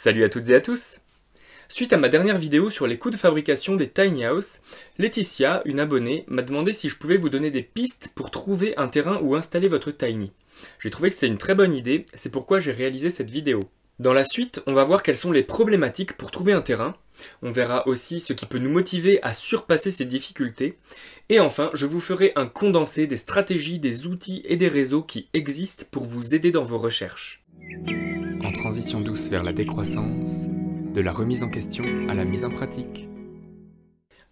Salut à toutes et à tous Suite à ma dernière vidéo sur les coûts de fabrication des tiny house, Laetitia, une abonnée, m'a demandé si je pouvais vous donner des pistes pour trouver un terrain où installer votre tiny. J'ai trouvé que c'était une très bonne idée, c'est pourquoi j'ai réalisé cette vidéo. Dans la suite, on va voir quelles sont les problématiques pour trouver un terrain, on verra aussi ce qui peut nous motiver à surpasser ces difficultés, et enfin, je vous ferai un condensé des stratégies, des outils et des réseaux qui existent pour vous aider dans vos recherches en transition douce vers la décroissance, de la remise en question à la mise en pratique.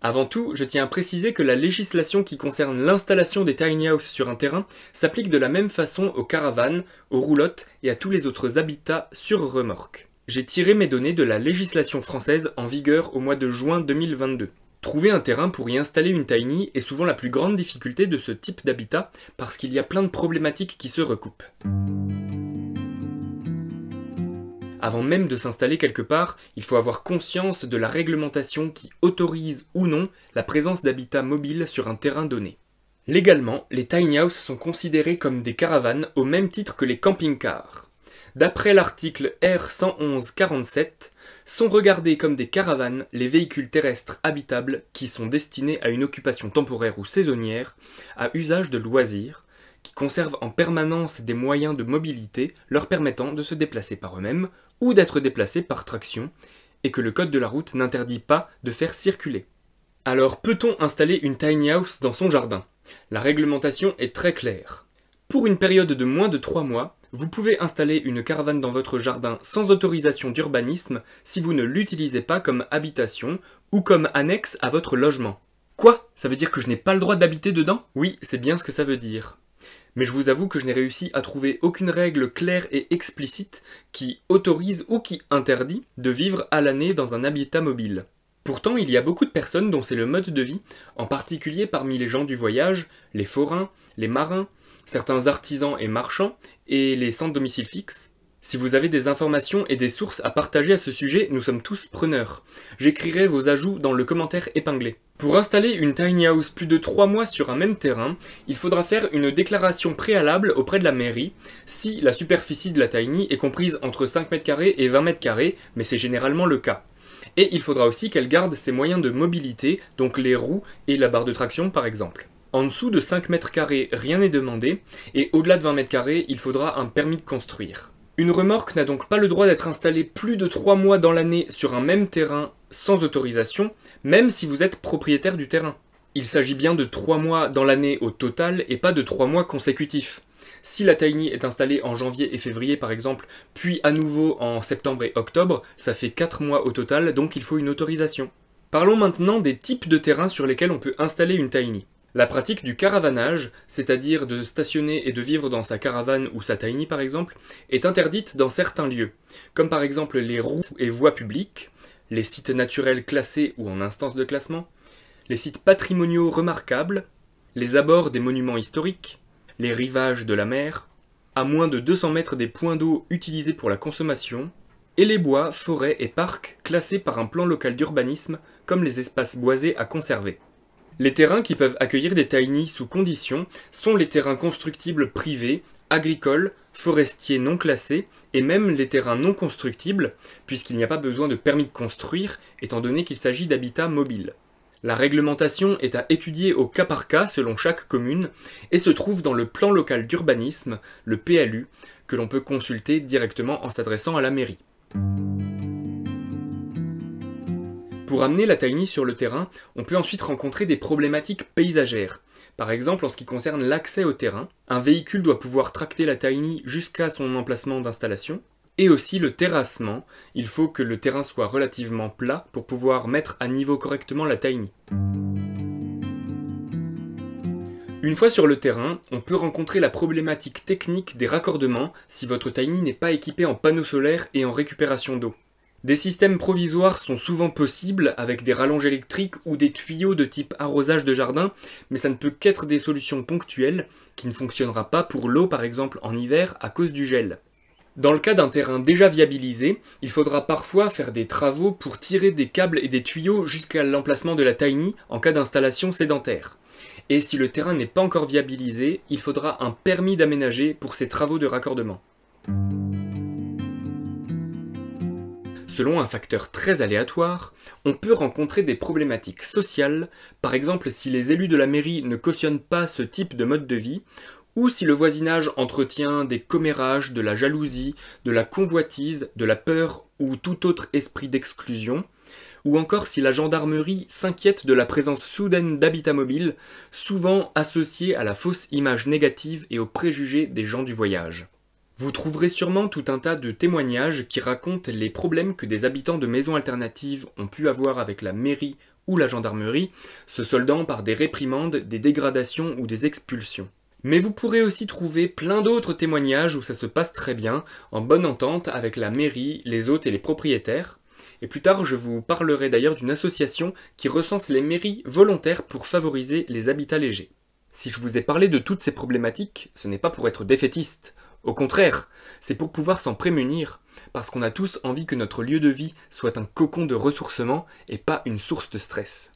Avant tout, je tiens à préciser que la législation qui concerne l'installation des tiny houses sur un terrain s'applique de la même façon aux caravanes, aux roulottes et à tous les autres habitats sur remorque. J'ai tiré mes données de la législation française en vigueur au mois de juin 2022. Trouver un terrain pour y installer une tiny est souvent la plus grande difficulté de ce type d'habitat parce qu'il y a plein de problématiques qui se recoupent. Avant même de s'installer quelque part, il faut avoir conscience de la réglementation qui autorise ou non la présence d'habitats mobiles sur un terrain donné. Légalement, les tiny houses sont considérés comme des caravanes au même titre que les camping-cars. D'après l'article R111-47, sont regardés comme des caravanes les véhicules terrestres habitables qui sont destinés à une occupation temporaire ou saisonnière, à usage de loisirs, qui conservent en permanence des moyens de mobilité leur permettant de se déplacer par eux-mêmes ou d'être déplacé par traction, et que le code de la route n'interdit pas de faire circuler. Alors peut-on installer une tiny house dans son jardin La réglementation est très claire. Pour une période de moins de 3 mois, vous pouvez installer une caravane dans votre jardin sans autorisation d'urbanisme si vous ne l'utilisez pas comme habitation ou comme annexe à votre logement. Quoi Ça veut dire que je n'ai pas le droit d'habiter dedans Oui, c'est bien ce que ça veut dire mais je vous avoue que je n'ai réussi à trouver aucune règle claire et explicite qui autorise ou qui interdit de vivre à l'année dans un habitat mobile. Pourtant, il y a beaucoup de personnes dont c'est le mode de vie, en particulier parmi les gens du voyage, les forains, les marins, certains artisans et marchands, et les sans domicile fixe, si vous avez des informations et des sources à partager à ce sujet, nous sommes tous preneurs. J'écrirai vos ajouts dans le commentaire épinglé. Pour installer une tiny house plus de 3 mois sur un même terrain, il faudra faire une déclaration préalable auprès de la mairie si la superficie de la tiny est comprise entre 5 m2 et 20 m2, mais c'est généralement le cas. Et il faudra aussi qu'elle garde ses moyens de mobilité, donc les roues et la barre de traction par exemple. En dessous de 5 mètres carrés, rien n'est demandé, et au-delà de 20 mètres carrés, il faudra un permis de construire. Une remorque n'a donc pas le droit d'être installée plus de 3 mois dans l'année sur un même terrain sans autorisation, même si vous êtes propriétaire du terrain. Il s'agit bien de 3 mois dans l'année au total et pas de 3 mois consécutifs. Si la tiny est installée en janvier et février par exemple, puis à nouveau en septembre et octobre, ça fait 4 mois au total, donc il faut une autorisation. Parlons maintenant des types de terrains sur lesquels on peut installer une tiny. La pratique du caravanage, c'est-à-dire de stationner et de vivre dans sa caravane ou sa tiny par exemple, est interdite dans certains lieux, comme par exemple les routes et voies publiques, les sites naturels classés ou en instance de classement, les sites patrimoniaux remarquables, les abords des monuments historiques, les rivages de la mer, à moins de 200 mètres des points d'eau utilisés pour la consommation, et les bois, forêts et parcs classés par un plan local d'urbanisme comme les espaces boisés à conserver. Les terrains qui peuvent accueillir des tiny sous conditions sont les terrains constructibles privés, agricoles, forestiers non classés et même les terrains non constructibles, puisqu'il n'y a pas besoin de permis de construire étant donné qu'il s'agit d'habitats mobiles. La réglementation est à étudier au cas par cas selon chaque commune et se trouve dans le plan local d'urbanisme, le PLU, que l'on peut consulter directement en s'adressant à la mairie. Pour amener la tiny sur le terrain, on peut ensuite rencontrer des problématiques paysagères. Par exemple, en ce qui concerne l'accès au terrain, un véhicule doit pouvoir tracter la tiny jusqu'à son emplacement d'installation, et aussi le terrassement, il faut que le terrain soit relativement plat pour pouvoir mettre à niveau correctement la tiny. Une fois sur le terrain, on peut rencontrer la problématique technique des raccordements si votre tiny n'est pas équipé en panneaux solaires et en récupération d'eau. Des systèmes provisoires sont souvent possibles avec des rallonges électriques ou des tuyaux de type arrosage de jardin, mais ça ne peut qu'être des solutions ponctuelles qui ne fonctionnera pas pour l'eau par exemple en hiver à cause du gel. Dans le cas d'un terrain déjà viabilisé, il faudra parfois faire des travaux pour tirer des câbles et des tuyaux jusqu'à l'emplacement de la tiny en cas d'installation sédentaire. Et si le terrain n'est pas encore viabilisé, il faudra un permis d'aménager pour ces travaux de raccordement selon un facteur très aléatoire, on peut rencontrer des problématiques sociales, par exemple si les élus de la mairie ne cautionnent pas ce type de mode de vie, ou si le voisinage entretient des commérages, de la jalousie, de la convoitise, de la peur ou tout autre esprit d'exclusion, ou encore si la gendarmerie s'inquiète de la présence soudaine d'habitats mobiles, souvent associés à la fausse image négative et aux préjugés des gens du voyage. Vous trouverez sûrement tout un tas de témoignages qui racontent les problèmes que des habitants de maisons alternatives ont pu avoir avec la mairie ou la gendarmerie, se soldant par des réprimandes, des dégradations ou des expulsions. Mais vous pourrez aussi trouver plein d'autres témoignages où ça se passe très bien, en bonne entente avec la mairie, les hôtes et les propriétaires. Et plus tard, je vous parlerai d'ailleurs d'une association qui recense les mairies volontaires pour favoriser les habitats légers. Si je vous ai parlé de toutes ces problématiques, ce n'est pas pour être défaitiste. Au contraire, c'est pour pouvoir s'en prémunir, parce qu'on a tous envie que notre lieu de vie soit un cocon de ressourcement et pas une source de stress.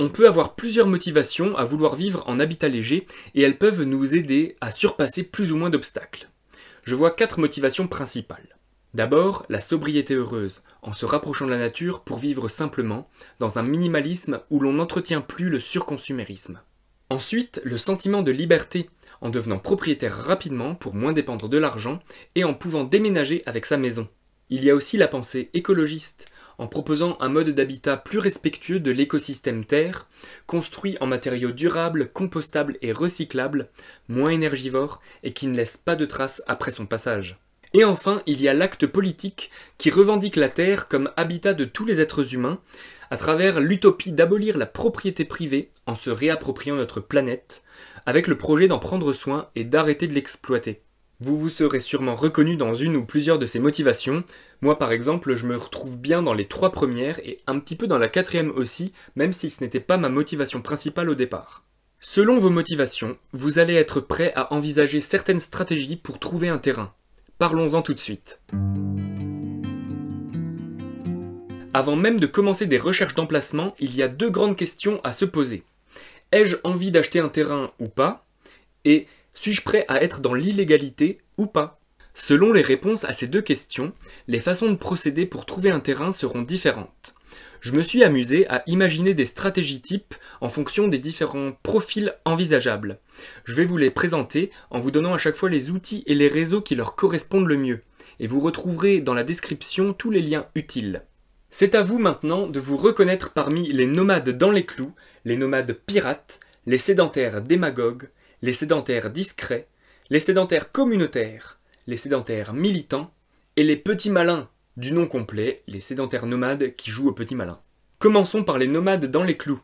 On peut avoir plusieurs motivations à vouloir vivre en habitat léger et elles peuvent nous aider à surpasser plus ou moins d'obstacles. Je vois quatre motivations principales. D'abord, la sobriété heureuse, en se rapprochant de la nature pour vivre simplement, dans un minimalisme où l'on n'entretient plus le surconsumérisme. Ensuite, le sentiment de liberté, en devenant propriétaire rapidement pour moins dépendre de l'argent et en pouvant déménager avec sa maison. Il y a aussi la pensée écologiste, en proposant un mode d'habitat plus respectueux de l'écosystème Terre, construit en matériaux durables, compostables et recyclables, moins énergivores et qui ne laisse pas de traces après son passage. Et enfin, il y a l'acte politique qui revendique la Terre comme habitat de tous les êtres humains à travers l'utopie d'abolir la propriété privée en se réappropriant notre planète, avec le projet d'en prendre soin et d'arrêter de l'exploiter. Vous vous serez sûrement reconnu dans une ou plusieurs de ces motivations. Moi par exemple, je me retrouve bien dans les trois premières et un petit peu dans la quatrième aussi, même si ce n'était pas ma motivation principale au départ. Selon vos motivations, vous allez être prêt à envisager certaines stratégies pour trouver un terrain. Parlons-en tout de suite. Avant même de commencer des recherches d'emplacement, il y a deux grandes questions à se poser. Ai-je envie d'acheter un terrain ou pas Et suis-je prêt à être dans l'illégalité ou pas Selon les réponses à ces deux questions, les façons de procéder pour trouver un terrain seront différentes. Je me suis amusé à imaginer des stratégies types en fonction des différents profils envisageables. Je vais vous les présenter en vous donnant à chaque fois les outils et les réseaux qui leur correspondent le mieux, et vous retrouverez dans la description tous les liens utiles. C'est à vous maintenant de vous reconnaître parmi les nomades dans les clous, les nomades pirates, les sédentaires démagogues, les sédentaires discrets, les sédentaires communautaires, les sédentaires militants et les petits malins, du nom complet, les sédentaires nomades qui jouent aux petits malins. Commençons par les nomades dans les clous.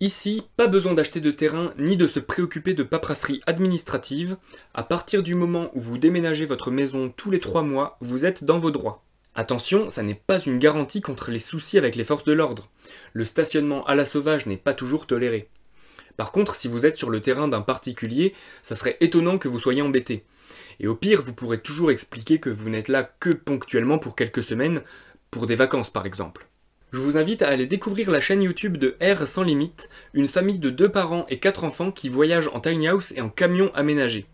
Ici, pas besoin d'acheter de terrain ni de se préoccuper de paperasserie administrative. À partir du moment où vous déménagez votre maison tous les trois mois, vous êtes dans vos droits. Attention, ça n'est pas une garantie contre les soucis avec les forces de l'ordre. Le stationnement à la sauvage n'est pas toujours toléré. Par contre, si vous êtes sur le terrain d'un particulier, ça serait étonnant que vous soyez embêté. Et au pire, vous pourrez toujours expliquer que vous n'êtes là que ponctuellement pour quelques semaines, pour des vacances par exemple. Je vous invite à aller découvrir la chaîne YouTube de R sans limite, une famille de deux parents et quatre enfants qui voyagent en tiny house et en camion aménagé.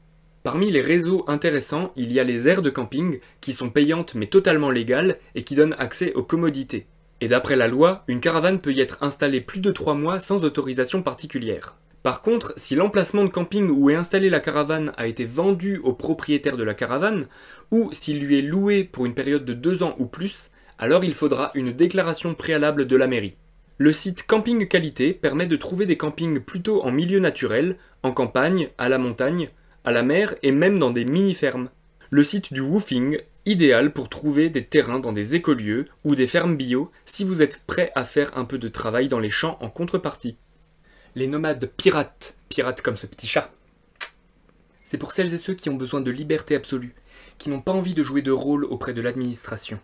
Parmi les réseaux intéressants, il y a les aires de camping, qui sont payantes mais totalement légales et qui donnent accès aux commodités. Et d'après la loi, une caravane peut y être installée plus de 3 mois sans autorisation particulière. Par contre, si l'emplacement de camping où est installée la caravane a été vendu au propriétaire de la caravane, ou s'il lui est loué pour une période de 2 ans ou plus, alors il faudra une déclaration préalable de la mairie. Le site Camping Qualité permet de trouver des campings plutôt en milieu naturel, en campagne, à la montagne, à la mer et même dans des mini-fermes. Le site du woofing, idéal pour trouver des terrains dans des écolieux ou des fermes bio si vous êtes prêt à faire un peu de travail dans les champs en contrepartie. Les nomades pirates, pirates comme ce petit chat. C'est pour celles et ceux qui ont besoin de liberté absolue, qui n'ont pas envie de jouer de rôle auprès de l'administration,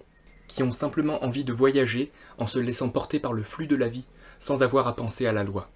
qui ont simplement envie de voyager en se laissant porter par le flux de la vie, sans avoir à penser à la loi.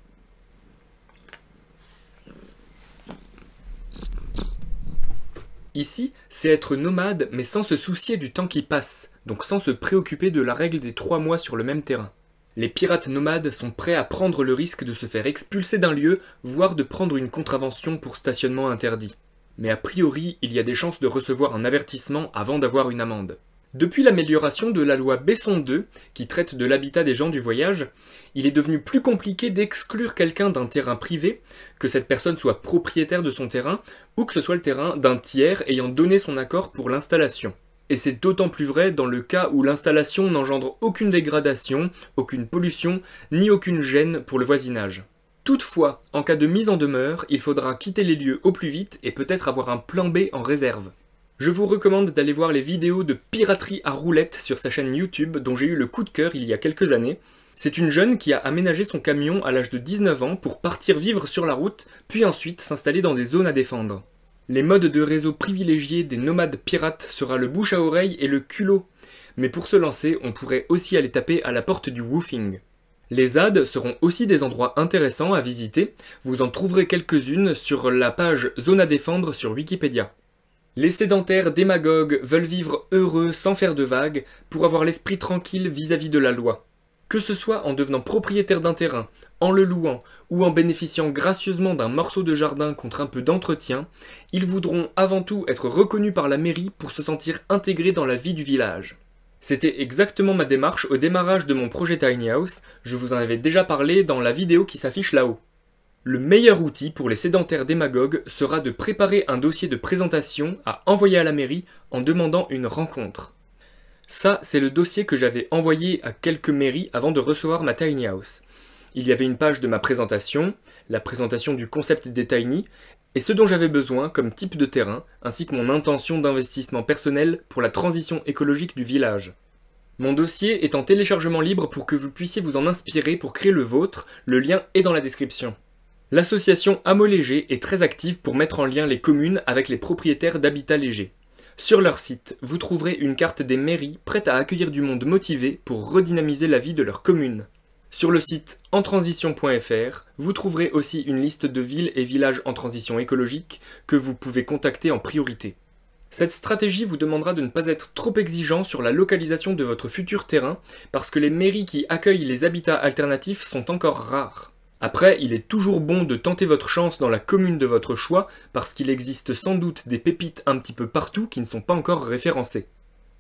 Ici, c'est être nomade mais sans se soucier du temps qui passe, donc sans se préoccuper de la règle des trois mois sur le même terrain. Les pirates nomades sont prêts à prendre le risque de se faire expulser d'un lieu, voire de prendre une contravention pour stationnement interdit. Mais a priori, il y a des chances de recevoir un avertissement avant d'avoir une amende. Depuis l'amélioration de la loi Besson 2, qui traite de l'habitat des gens du voyage, il est devenu plus compliqué d'exclure quelqu'un d'un terrain privé, que cette personne soit propriétaire de son terrain, ou que ce soit le terrain d'un tiers ayant donné son accord pour l'installation. Et c'est d'autant plus vrai dans le cas où l'installation n'engendre aucune dégradation, aucune pollution, ni aucune gêne pour le voisinage. Toutefois, en cas de mise en demeure, il faudra quitter les lieux au plus vite et peut-être avoir un plan B en réserve. Je vous recommande d'aller voir les vidéos de piraterie à roulette sur sa chaîne YouTube dont j'ai eu le coup de cœur il y a quelques années. C'est une jeune qui a aménagé son camion à l'âge de 19 ans pour partir vivre sur la route, puis ensuite s'installer dans des zones à défendre. Les modes de réseau privilégiés des nomades pirates sera le bouche à oreille et le culot. Mais pour se lancer, on pourrait aussi aller taper à la porte du woofing. Les ZAD seront aussi des endroits intéressants à visiter, vous en trouverez quelques-unes sur la page Zone à défendre sur Wikipédia. Les sédentaires démagogues veulent vivre heureux sans faire de vagues pour avoir l'esprit tranquille vis-à-vis de la loi. Que ce soit en devenant propriétaire d'un terrain, en le louant ou en bénéficiant gracieusement d'un morceau de jardin contre un peu d'entretien, ils voudront avant tout être reconnus par la mairie pour se sentir intégrés dans la vie du village. C'était exactement ma démarche au démarrage de mon projet Tiny House, je vous en avais déjà parlé dans la vidéo qui s'affiche là-haut. Le meilleur outil pour les sédentaires démagogues sera de préparer un dossier de présentation à envoyer à la mairie en demandant une rencontre. Ça, c'est le dossier que j'avais envoyé à quelques mairies avant de recevoir ma tiny house. Il y avait une page de ma présentation, la présentation du concept des tiny, et ce dont j'avais besoin comme type de terrain, ainsi que mon intention d'investissement personnel pour la transition écologique du village. Mon dossier est en téléchargement libre pour que vous puissiez vous en inspirer pour créer le vôtre, le lien est dans la description. L'association Hameau Léger est très active pour mettre en lien les communes avec les propriétaires d'habitats légers. Sur leur site, vous trouverez une carte des mairies prêtes à accueillir du monde motivé pour redynamiser la vie de leur commune. Sur le site entransition.fr, vous trouverez aussi une liste de villes et villages en transition écologique que vous pouvez contacter en priorité. Cette stratégie vous demandera de ne pas être trop exigeant sur la localisation de votre futur terrain parce que les mairies qui accueillent les habitats alternatifs sont encore rares. Après, il est toujours bon de tenter votre chance dans la commune de votre choix, parce qu'il existe sans doute des pépites un petit peu partout qui ne sont pas encore référencées.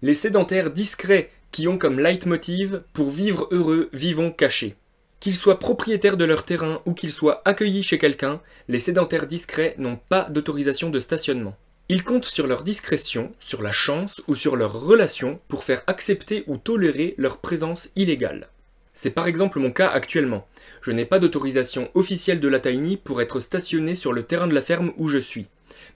Les sédentaires discrets qui ont comme leitmotiv pour vivre heureux, vivons cachés. Qu'ils soient propriétaires de leur terrain ou qu'ils soient accueillis chez quelqu'un, les sédentaires discrets n'ont pas d'autorisation de stationnement. Ils comptent sur leur discrétion, sur la chance ou sur leur relation pour faire accepter ou tolérer leur présence illégale. C'est par exemple mon cas actuellement. Je n'ai pas d'autorisation officielle de la Tiny pour être stationné sur le terrain de la ferme où je suis.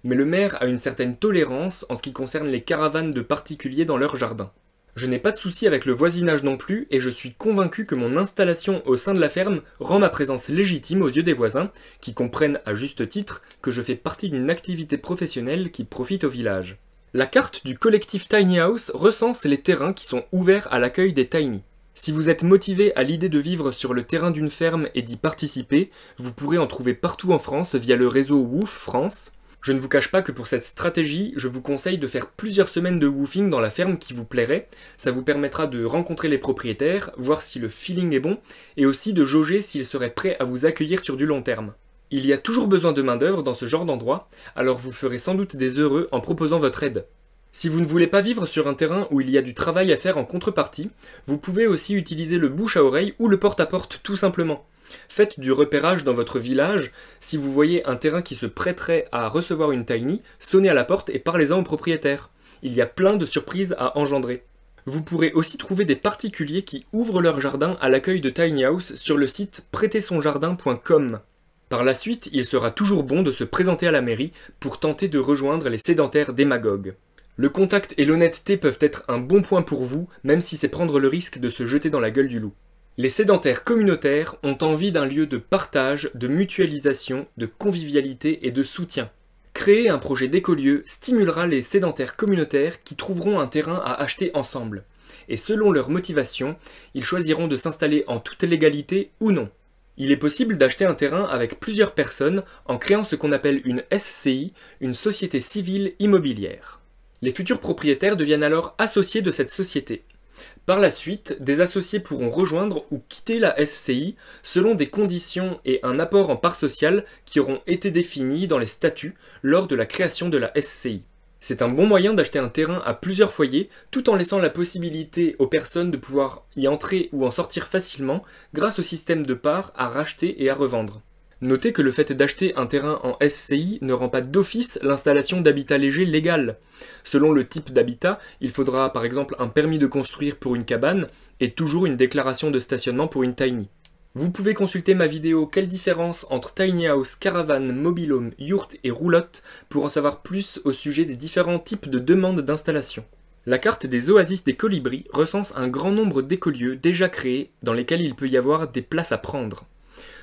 Mais le maire a une certaine tolérance en ce qui concerne les caravanes de particuliers dans leur jardin. Je n'ai pas de souci avec le voisinage non plus et je suis convaincu que mon installation au sein de la ferme rend ma présence légitime aux yeux des voisins, qui comprennent à juste titre que je fais partie d'une activité professionnelle qui profite au village. La carte du collectif Tiny House recense les terrains qui sont ouverts à l'accueil des Tiny. Si vous êtes motivé à l'idée de vivre sur le terrain d'une ferme et d'y participer, vous pourrez en trouver partout en France via le réseau Woof France. Je ne vous cache pas que pour cette stratégie, je vous conseille de faire plusieurs semaines de woofing dans la ferme qui vous plairait. Ça vous permettra de rencontrer les propriétaires, voir si le feeling est bon, et aussi de jauger s'ils seraient prêts à vous accueillir sur du long terme. Il y a toujours besoin de main-d'œuvre dans ce genre d'endroit, alors vous ferez sans doute des heureux en proposant votre aide. Si vous ne voulez pas vivre sur un terrain où il y a du travail à faire en contrepartie, vous pouvez aussi utiliser le bouche à oreille ou le porte-à-porte tout simplement. Faites du repérage dans votre village, si vous voyez un terrain qui se prêterait à recevoir une tiny, sonnez à la porte et parlez-en au propriétaire. Il y a plein de surprises à engendrer. Vous pourrez aussi trouver des particuliers qui ouvrent leur jardin à l'accueil de tiny house sur le site prêtersonjardin.com. Par la suite, il sera toujours bon de se présenter à la mairie pour tenter de rejoindre les sédentaires démagogues. Le contact et l'honnêteté peuvent être un bon point pour vous, même si c'est prendre le risque de se jeter dans la gueule du loup. Les sédentaires communautaires ont envie d'un lieu de partage, de mutualisation, de convivialité et de soutien. Créer un projet d'écolieu stimulera les sédentaires communautaires qui trouveront un terrain à acheter ensemble. Et selon leur motivation, ils choisiront de s'installer en toute légalité ou non. Il est possible d'acheter un terrain avec plusieurs personnes en créant ce qu'on appelle une SCI, une société civile immobilière. Les futurs propriétaires deviennent alors associés de cette société. Par la suite, des associés pourront rejoindre ou quitter la SCI selon des conditions et un apport en part sociale qui auront été définis dans les statuts lors de la création de la SCI. C'est un bon moyen d'acheter un terrain à plusieurs foyers tout en laissant la possibilité aux personnes de pouvoir y entrer ou en sortir facilement grâce au système de parts à racheter et à revendre. Notez que le fait d'acheter un terrain en SCI ne rend pas d'office l'installation d'habitat léger légal. Selon le type d'habitat, il faudra par exemple un permis de construire pour une cabane et toujours une déclaration de stationnement pour une tiny. Vous pouvez consulter ma vidéo Quelle différence entre tiny house, caravane, mobilhome, yurt et roulotte pour en savoir plus au sujet des différents types de demandes d'installation. La carte des oasis des colibris recense un grand nombre d'écolieux déjà créés dans lesquels il peut y avoir des places à prendre.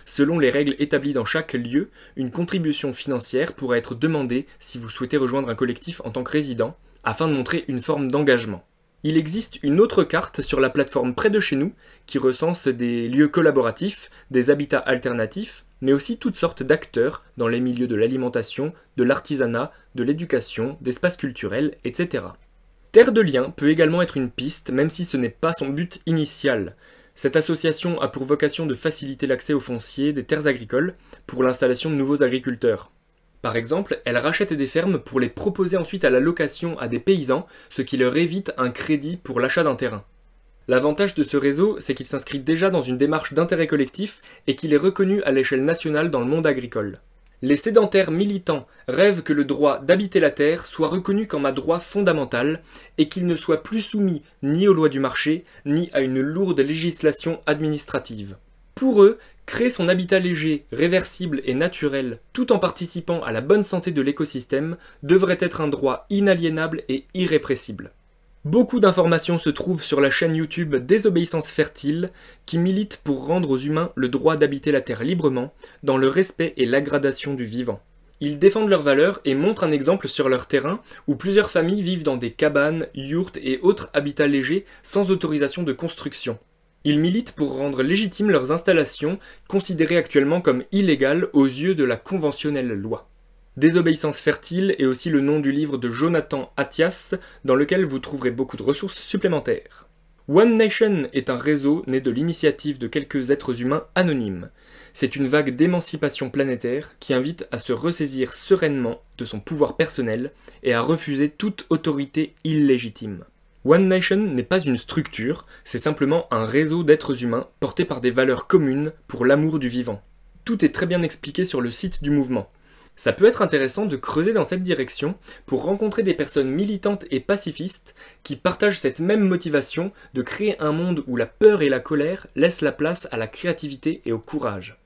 Selon les règles établies dans chaque lieu, une contribution financière pourra être demandée si vous souhaitez rejoindre un collectif en tant que résident, afin de montrer une forme d'engagement. Il existe une autre carte sur la plateforme près de chez nous qui recense des lieux collaboratifs, des habitats alternatifs, mais aussi toutes sortes d'acteurs dans les milieux de l'alimentation, de l'artisanat, de l'éducation, d'espaces culturels, etc. Terre de Liens peut également être une piste, même si ce n'est pas son but initial. Cette association a pour vocation de faciliter l'accès aux fonciers des terres agricoles pour l'installation de nouveaux agriculteurs. Par exemple, elle rachète des fermes pour les proposer ensuite à la location à des paysans, ce qui leur évite un crédit pour l'achat d'un terrain. L'avantage de ce réseau, c'est qu'il s'inscrit déjà dans une démarche d'intérêt collectif et qu'il est reconnu à l'échelle nationale dans le monde agricole. Les sédentaires militants rêvent que le droit d'habiter la terre soit reconnu comme un droit fondamental et qu'il ne soit plus soumis ni aux lois du marché, ni à une lourde législation administrative. Pour eux, créer son habitat léger, réversible et naturel, tout en participant à la bonne santé de l'écosystème, devrait être un droit inaliénable et irrépressible. Beaucoup d'informations se trouvent sur la chaîne YouTube Désobéissance Fertile, qui milite pour rendre aux humains le droit d'habiter la Terre librement, dans le respect et l'aggradation du vivant. Ils défendent leurs valeurs et montrent un exemple sur leur terrain, où plusieurs familles vivent dans des cabanes, yourtes et autres habitats légers sans autorisation de construction. Ils militent pour rendre légitimes leurs installations, considérées actuellement comme illégales aux yeux de la conventionnelle loi. Désobéissance fertile est aussi le nom du livre de Jonathan Athias, dans lequel vous trouverez beaucoup de ressources supplémentaires. One Nation est un réseau né de l'initiative de quelques êtres humains anonymes. C'est une vague d'émancipation planétaire qui invite à se ressaisir sereinement de son pouvoir personnel et à refuser toute autorité illégitime. One Nation n'est pas une structure, c'est simplement un réseau d'êtres humains portés par des valeurs communes pour l'amour du vivant. Tout est très bien expliqué sur le site du mouvement. Ça peut être intéressant de creuser dans cette direction pour rencontrer des personnes militantes et pacifistes qui partagent cette même motivation de créer un monde où la peur et la colère laissent la place à la créativité et au courage.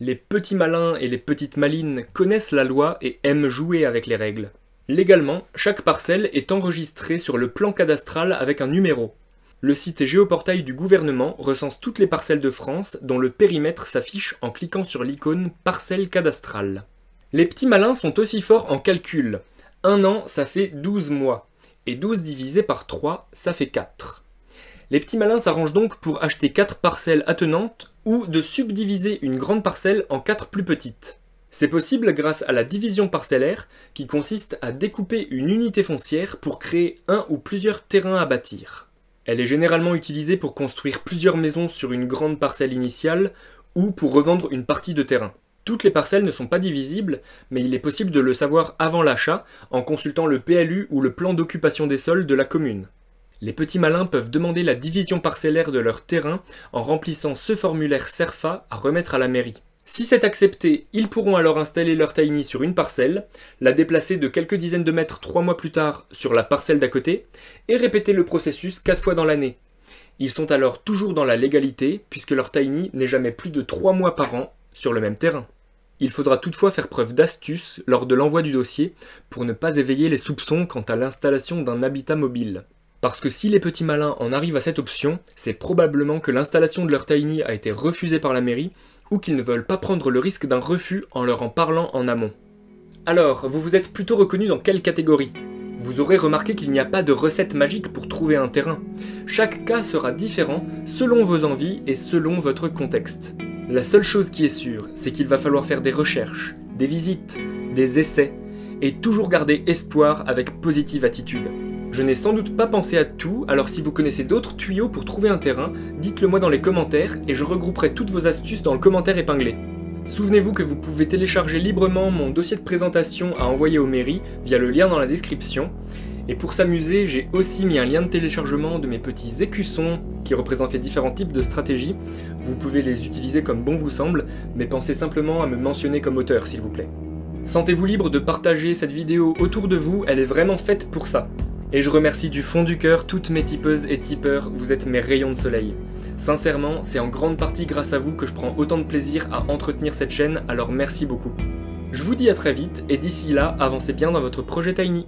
Les petits malins et les petites malines connaissent la loi et aiment jouer avec les règles. Légalement, chaque parcelle est enregistrée sur le plan cadastral avec un numéro. Le site géoportail du gouvernement recense toutes les parcelles de France dont le périmètre s'affiche en cliquant sur l'icône Parcelle cadastrale. Les petits malins sont aussi forts en calcul. Un an, ça fait 12 mois. Et 12 divisé par 3, ça fait 4. Les petits malins s'arrangent donc pour acheter 4 parcelles attenantes ou de subdiviser une grande parcelle en 4 plus petites. C'est possible grâce à la division parcellaire qui consiste à découper une unité foncière pour créer un ou plusieurs terrains à bâtir. Elle est généralement utilisée pour construire plusieurs maisons sur une grande parcelle initiale ou pour revendre une partie de terrain. Toutes les parcelles ne sont pas divisibles, mais il est possible de le savoir avant l'achat en consultant le PLU ou le plan d'occupation des sols de la commune. Les petits malins peuvent demander la division parcellaire de leur terrain en remplissant ce formulaire SERFA à remettre à la mairie. Si c'est accepté, ils pourront alors installer leur tiny sur une parcelle, la déplacer de quelques dizaines de mètres trois mois plus tard sur la parcelle d'à côté, et répéter le processus quatre fois dans l'année. Ils sont alors toujours dans la légalité, puisque leur tiny n'est jamais plus de trois mois par an sur le même terrain. Il faudra toutefois faire preuve d'astuce lors de l'envoi du dossier pour ne pas éveiller les soupçons quant à l'installation d'un habitat mobile. Parce que si les petits malins en arrivent à cette option, c'est probablement que l'installation de leur tiny a été refusée par la mairie ou qu'ils ne veulent pas prendre le risque d'un refus en leur en parlant en amont. Alors, vous vous êtes plutôt reconnu dans quelle catégorie Vous aurez remarqué qu'il n'y a pas de recette magique pour trouver un terrain. Chaque cas sera différent selon vos envies et selon votre contexte. La seule chose qui est sûre, c'est qu'il va falloir faire des recherches, des visites, des essais, et toujours garder espoir avec positive attitude. Je n'ai sans doute pas pensé à tout, alors si vous connaissez d'autres tuyaux pour trouver un terrain, dites-le moi dans les commentaires et je regrouperai toutes vos astuces dans le commentaire épinglé. Souvenez-vous que vous pouvez télécharger librement mon dossier de présentation à envoyer aux mairies via le lien dans la description, et pour s'amuser, j'ai aussi mis un lien de téléchargement de mes petits écussons qui représentent les différents types de stratégies. Vous pouvez les utiliser comme bon vous semble, mais pensez simplement à me mentionner comme auteur s'il vous plaît. Sentez-vous libre de partager cette vidéo autour de vous, elle est vraiment faite pour ça. Et je remercie du fond du cœur toutes mes tipeuses et tipeurs, vous êtes mes rayons de soleil. Sincèrement, c'est en grande partie grâce à vous que je prends autant de plaisir à entretenir cette chaîne, alors merci beaucoup. Je vous dis à très vite, et d'ici là, avancez bien dans votre projet Tiny.